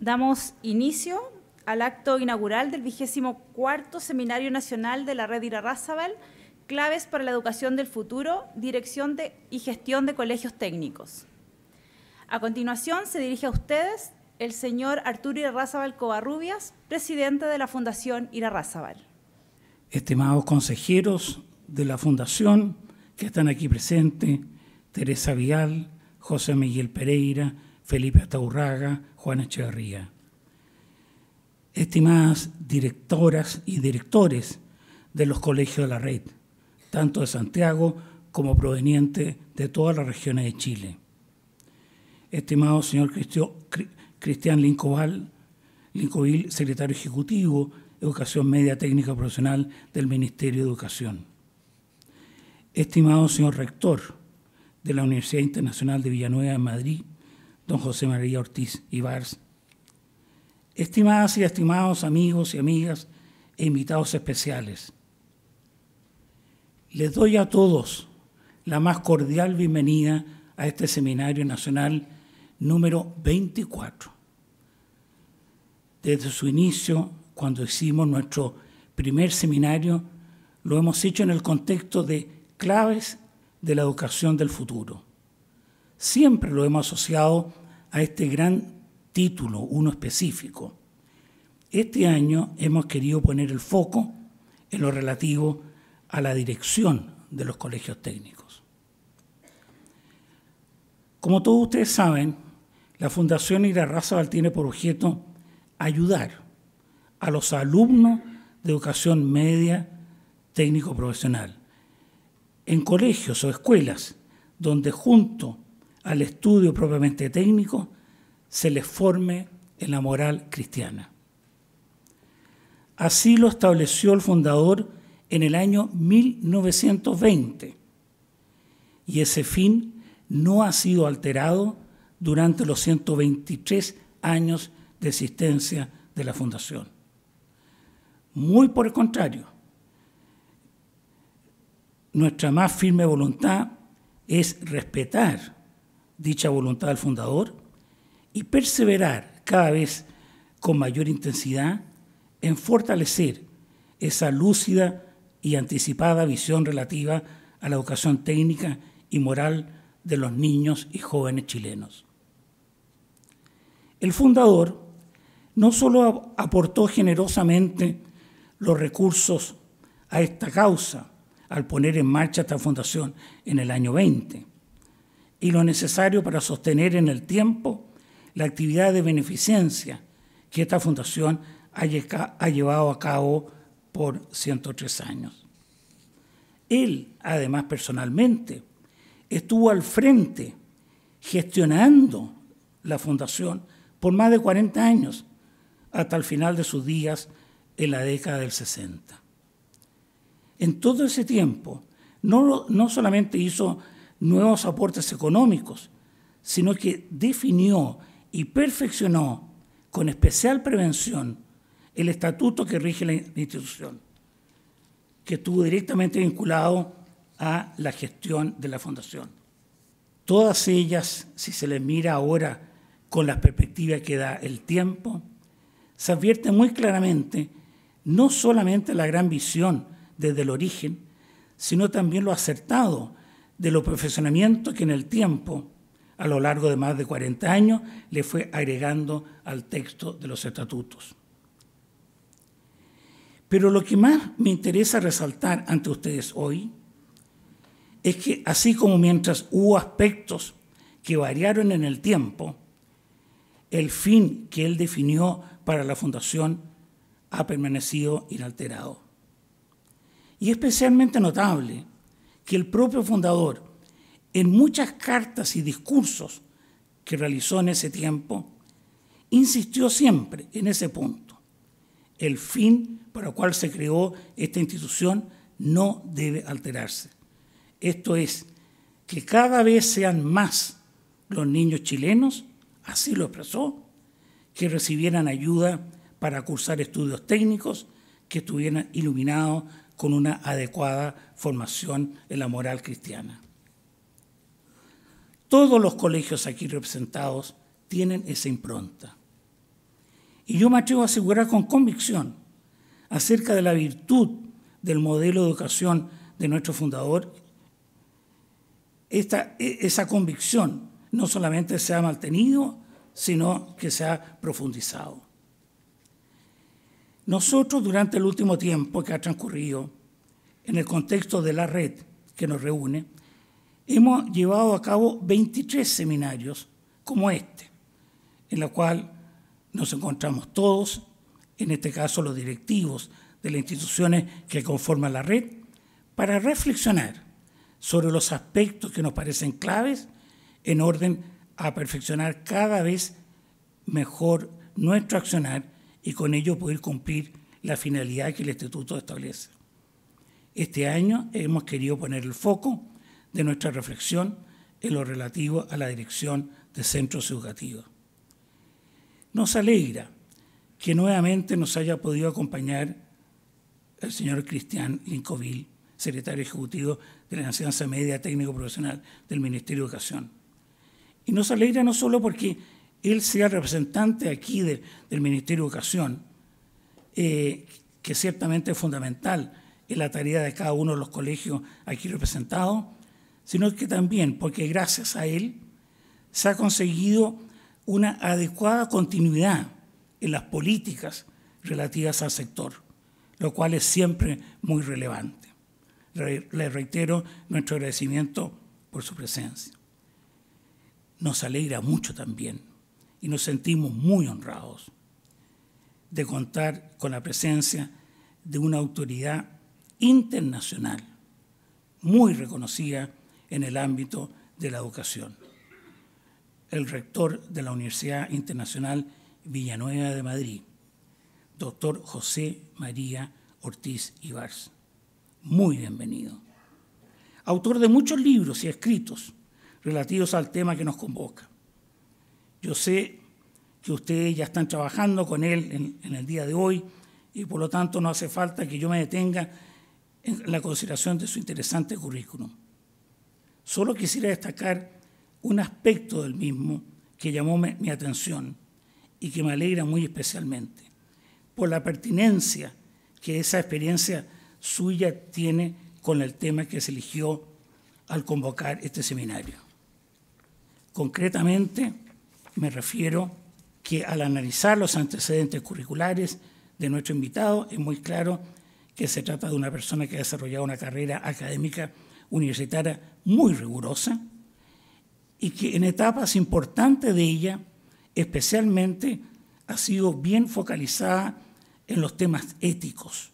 damos inicio al acto inaugural del vigésimo cuarto Seminario Nacional de la Red Irarrázaval, Claves para la Educación del Futuro, Dirección y Gestión de Colegios Técnicos. A continuación se dirige a ustedes el señor Arturo Irarrázaval Covarrubias, presidente de la Fundación Irarrázaval. Estimados consejeros de la Fundación que están aquí presentes, Teresa Vial, José Miguel Pereira, Felipe Ataurraga, Juana Echeverría. Estimadas directoras y directores de los colegios de la red, tanto de Santiago como provenientes de todas las regiones de Chile. Estimado señor Cristian Lincobal, secretario ejecutivo, Educación Media Técnica Profesional del Ministerio de Educación. Estimado señor rector de la Universidad Internacional de Villanueva de Madrid, don José María Ortiz Ibarz. Estimadas y estimados amigos y amigas e invitados especiales, les doy a todos la más cordial bienvenida a este Seminario Nacional número 24. Desde su inicio, cuando hicimos nuestro primer seminario, lo hemos hecho en el contexto de claves de la educación del futuro. Siempre lo hemos asociado a este gran título, uno específico. Este año hemos querido poner el foco en lo relativo a la dirección de los colegios técnicos. Como todos ustedes saben, la Fundación Razabal tiene por objeto ayudar a los alumnos de educación media técnico profesional en colegios o escuelas donde junto al estudio propiamente técnico, se les forme en la moral cristiana. Así lo estableció el fundador en el año 1920 y ese fin no ha sido alterado durante los 123 años de existencia de la fundación. Muy por el contrario, nuestra más firme voluntad es respetar dicha voluntad del fundador y perseverar cada vez con mayor intensidad en fortalecer esa lúcida y anticipada visión relativa a la educación técnica y moral de los niños y jóvenes chilenos. El fundador no solo aportó generosamente los recursos a esta causa al poner en marcha esta fundación en el año 20, y lo necesario para sostener en el tiempo la actividad de beneficencia que esta fundación ha llevado a cabo por 103 años. Él, además personalmente, estuvo al frente gestionando la fundación por más de 40 años, hasta el final de sus días en la década del 60. En todo ese tiempo, no, no solamente hizo nuevos aportes económicos, sino que definió y perfeccionó con especial prevención el estatuto que rige la institución, que estuvo directamente vinculado a la gestión de la fundación. Todas ellas, si se les mira ahora con la perspectiva que da el tiempo, se advierte muy claramente no solamente la gran visión desde el origen, sino también lo acertado de los profesionamientos que en el tiempo, a lo largo de más de 40 años, le fue agregando al texto de los estatutos. Pero lo que más me interesa resaltar ante ustedes hoy es que así como mientras hubo aspectos que variaron en el tiempo, el fin que él definió para la fundación ha permanecido inalterado. Y especialmente notable que el propio fundador, en muchas cartas y discursos que realizó en ese tiempo, insistió siempre en ese punto. El fin para el cual se creó esta institución no debe alterarse. Esto es, que cada vez sean más los niños chilenos, así lo expresó, que recibieran ayuda para cursar estudios técnicos, que estuvieran iluminados con una adecuada formación en la moral cristiana. Todos los colegios aquí representados tienen esa impronta. Y yo me atrevo a asegurar con convicción acerca de la virtud del modelo de educación de nuestro fundador, e, esa convicción no solamente se ha mantenido, sino que se ha profundizado. Nosotros durante el último tiempo que ha transcurrido en el contexto de la red que nos reúne, hemos llevado a cabo 23 seminarios como este, en la cual nos encontramos todos, en este caso los directivos de las instituciones que conforman la red, para reflexionar sobre los aspectos que nos parecen claves en orden a perfeccionar cada vez mejor nuestro accionar y con ello poder cumplir la finalidad que el estatuto establece. Este año hemos querido poner el foco de nuestra reflexión en lo relativo a la dirección de centros educativos. Nos alegra que nuevamente nos haya podido acompañar el señor Cristian Lincoville, secretario ejecutivo de la Enseñanza Media Técnico Profesional del Ministerio de Educación. Y nos alegra no solo porque él sea representante aquí del Ministerio de Educación, eh, que ciertamente es fundamental en la tarea de cada uno de los colegios aquí representados, sino que también, porque gracias a él se ha conseguido una adecuada continuidad en las políticas relativas al sector, lo cual es siempre muy relevante. Le reitero nuestro agradecimiento por su presencia. Nos alegra mucho también y nos sentimos muy honrados de contar con la presencia de una autoridad internacional muy reconocida en el ámbito de la educación. El rector de la Universidad Internacional Villanueva de Madrid, doctor José María Ortiz Ibarz. Muy bienvenido. Autor de muchos libros y escritos relativos al tema que nos convoca. Yo sé que ustedes ya están trabajando con él en, el día de hoy y por lo tanto no hace falta que yo me detenga en la consideración de su interesante currículum. Solo quisiera destacar un aspecto del mismo que llamó mi atención y que me alegra muy especialmente, por la pertinencia que esa experiencia suya tiene con el tema que se eligió al convocar este seminario. Concretamente, me refiero que al analizar los antecedentes curriculares de nuestro invitado es muy claro que se trata de una persona que ha desarrollado una carrera académica universitaria muy rigurosa y que en etapas importantes de ella, especialmente, ha sido bien focalizada en los temas éticos,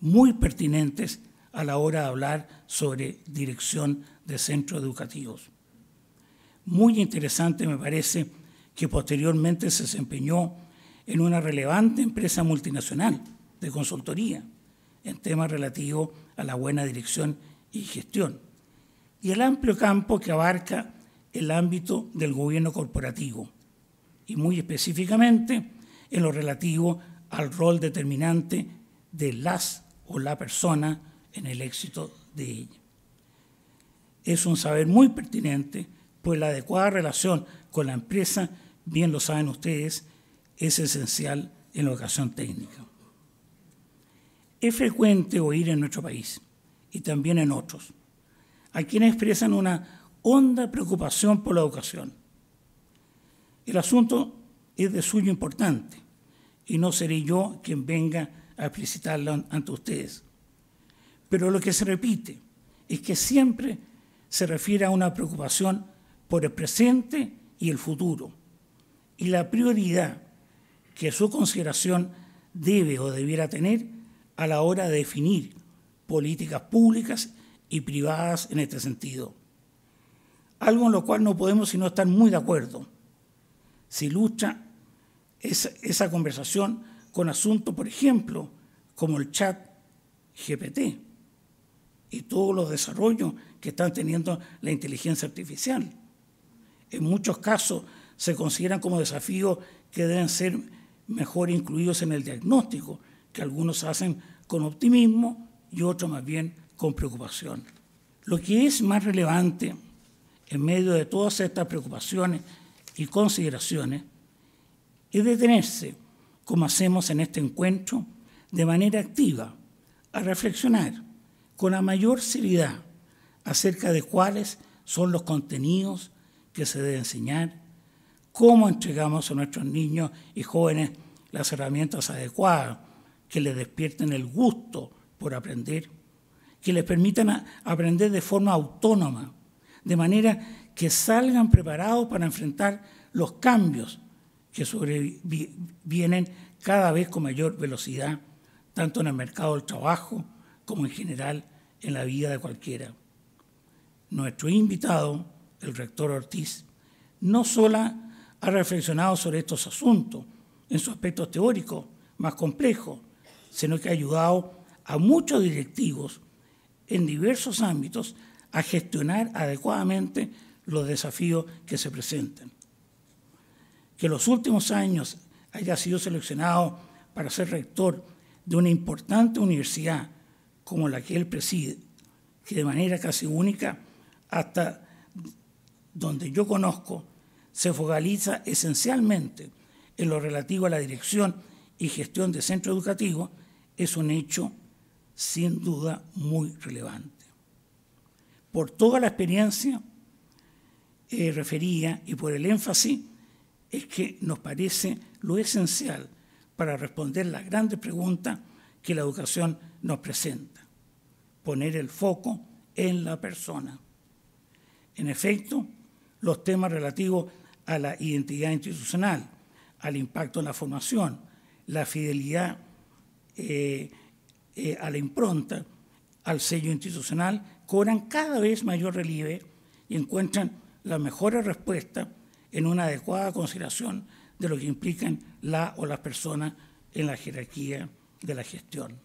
muy pertinentes a la hora de hablar sobre dirección de centros educativos. Muy interesante me parece que posteriormente se desempeñó en una relevante empresa multinacional de consultoría en temas relativos a la buena dirección y gestión, y el amplio campo que abarca el ámbito del gobierno corporativo, y muy específicamente en lo relativo al rol determinante de las o la persona en el éxito de ella. Es un saber muy pertinente, pues la adecuada relación con la empresa bien lo saben ustedes, es esencial en la educación técnica. Es frecuente oír en nuestro país y también en otros a quienes expresan una honda preocupación por la educación. El asunto es de suyo importante y no seré yo quien venga a explicitarlo ante ustedes. Pero lo que se repite es que siempre se refiere a una preocupación por el presente y el futuro y la prioridad que su consideración debe o debiera tener a la hora de definir políticas públicas y privadas en este sentido. Algo en lo cual no podemos sino estar muy de acuerdo. si lucha esa, esa conversación con asuntos, por ejemplo, como el chat GPT y todos los desarrollos que están teniendo la inteligencia artificial. En muchos casos se consideran como desafíos que deben ser mejor incluidos en el diagnóstico, que algunos hacen con optimismo y otros más bien con preocupación. Lo que es más relevante en medio de todas estas preocupaciones y consideraciones es detenerse, como hacemos en este encuentro, de manera activa, a reflexionar con la mayor seriedad acerca de cuáles son los contenidos que se debe enseñar cómo entregamos a nuestros niños y jóvenes las herramientas adecuadas que les despierten el gusto por aprender, que les permitan aprender de forma autónoma, de manera que salgan preparados para enfrentar los cambios que sobrevienen cada vez con mayor velocidad, tanto en el mercado del trabajo como en general en la vida de cualquiera. Nuestro invitado, el rector Ortiz, no sola ha reflexionado sobre estos asuntos en su aspecto teórico más complejo, sino que ha ayudado a muchos directivos en diversos ámbitos a gestionar adecuadamente los desafíos que se presenten. Que en los últimos años haya sido seleccionado para ser rector de una importante universidad como la que él preside, que de manera casi única, hasta donde yo conozco, se focaliza esencialmente en lo relativo a la dirección y gestión de centro educativo, es un hecho sin duda muy relevante. Por toda la experiencia eh, referida y por el énfasis es que nos parece lo esencial para responder las grandes preguntas que la educación nos presenta. Poner el foco en la persona. En efecto, los temas relativos a la identidad institucional, al impacto en la formación, la fidelidad eh, eh, a la impronta, al sello institucional, cobran cada vez mayor relieve y encuentran la mejor respuesta en una adecuada consideración de lo que implican la o las personas en la jerarquía de la gestión.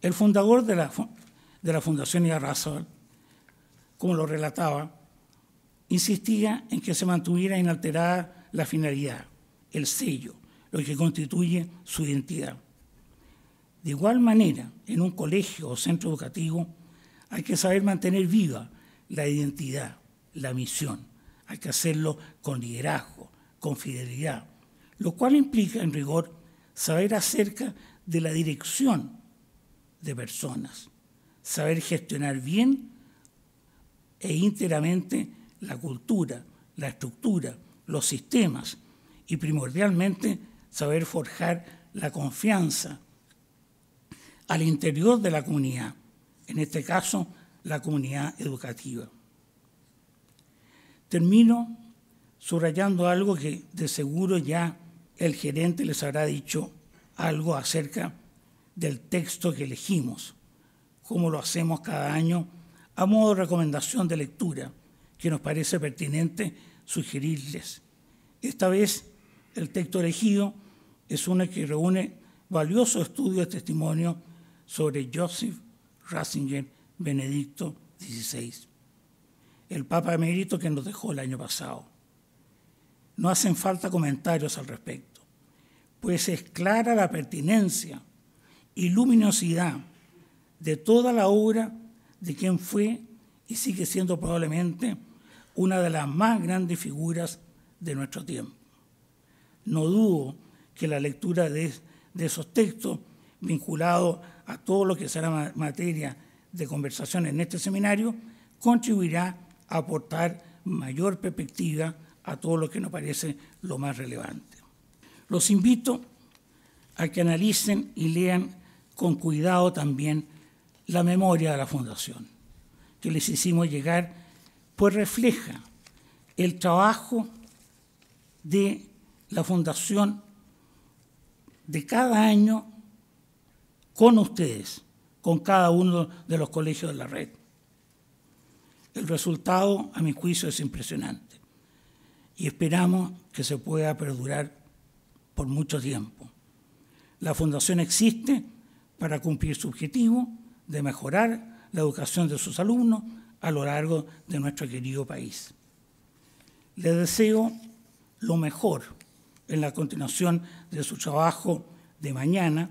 El fundador de la, de la Fundación Irarrázaval, como lo relataba, insistía en que se mantuviera inalterada la finalidad, el sello, lo que constituye su identidad. De igual manera, en un colegio o centro educativo hay que saber mantener viva la identidad, la misión. Hay que hacerlo con liderazgo, con fidelidad, lo cual implica, en rigor, saber acerca de la dirección de personas, saber gestionar bien e íntegramente la cultura, la estructura, los sistemas y primordialmente saber forjar la confianza al interior de la comunidad, en este caso la comunidad educativa. Termino subrayando algo que de seguro ya el gerente les habrá dicho algo acerca del texto que elegimos, como lo hacemos cada año a modo de recomendación de lectura que nos parece pertinente sugerirles. Esta vez el texto elegido es uno que reúne valioso estudio de testimonio sobre Joseph Ratzinger Benedicto XVI, el Papa emérito que nos dejó el año pasado. No hacen falta comentarios al respecto, pues es clara la pertinencia y luminosidad de toda la obra de quien fue y sigue siendo probablemente una de las más grandes figuras de nuestro tiempo. No dudo que la lectura de, esos textos, vinculados a todo lo que será materia de conversación en este seminario, contribuirá a aportar mayor perspectiva a todo lo que nos parece lo más relevante. Los invito a que analicen y lean con cuidado también la memoria de la Fundación, que les hicimos llegar pues refleja el trabajo de la Fundación de cada año con ustedes, con cada uno de los colegios de la red. El resultado, a mi juicio, es impresionante y esperamos que se pueda perdurar por mucho tiempo. La Fundación existe para cumplir su objetivo de mejorar la educación de sus alumnos a lo largo de nuestro querido país. Les deseo lo mejor en la continuación de su trabajo de mañana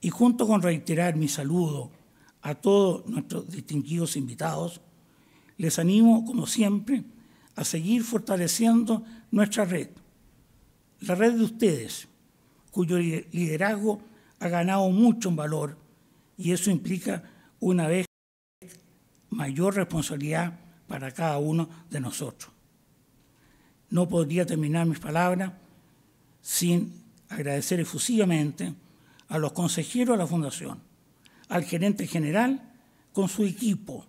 y junto con reiterar mi saludo a todos nuestros distinguidos invitados, les animo, como siempre, a seguir fortaleciendo nuestra red, la red de ustedes, cuyo liderazgo ha ganado mucho en valor y eso implica una vez mayor responsabilidad para cada uno de nosotros. No podría terminar mis palabras sin agradecer efusivamente a los consejeros de la Fundación, al gerente general con su equipo,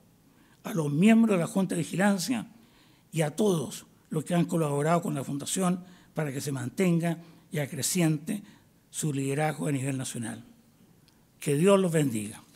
a los miembros de la Junta de Vigilancia y a todos los que han colaborado con la Fundación para que se mantenga y acreciente su liderazgo a nivel nacional. Que Dios los bendiga.